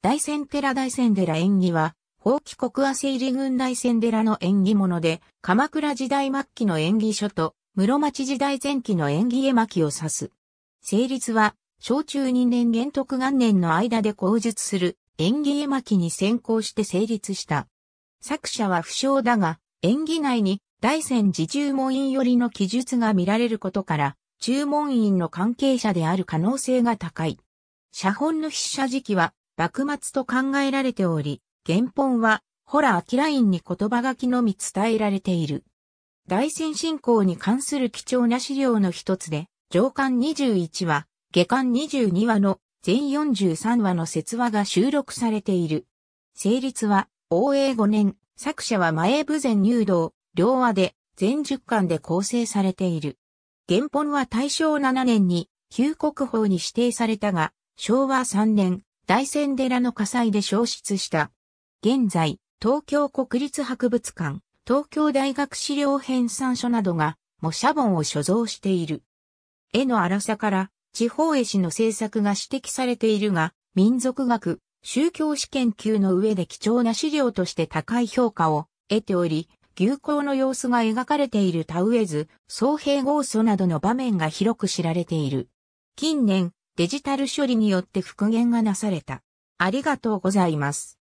大仙寺大仙寺縁起は、法規国足入郡大仙寺の縁起物で、鎌倉時代末期の縁起書と、室町時代前期の縁起絵巻を指す。成立は、小中2年元徳元年の間で口述する縁起絵巻に先行して成立した。作者は不詳だが、縁起内に大仙寺注門院寄りの記述が見られることから、注文院の関係者である可能性が高い。写本の筆写時期は、幕末と考えられており、原本は、ホラ・アキラインに言葉書きのみ伝えられている。大戦進行に関する貴重な資料の一つで、上巻21話、下巻22話の全43話の説話が収録されている。成立は、応永5年、作者は前部前入道、両話で、全10巻で構成されている。原本は大正7年に、旧国法に指定されたが、昭和3年、大仙寺の火災で消失した。現在、東京国立博物館、東京大学資料編纂書などが模写本を所蔵している。絵の荒さから地方絵師の制作が指摘されているが、民族学、宗教史研究の上で貴重な資料として高い評価を得ており、牛行の様子が描かれている田植え図、総平合祖などの場面が広く知られている。近年、デジタル処理によって復元がなされた。ありがとうございます。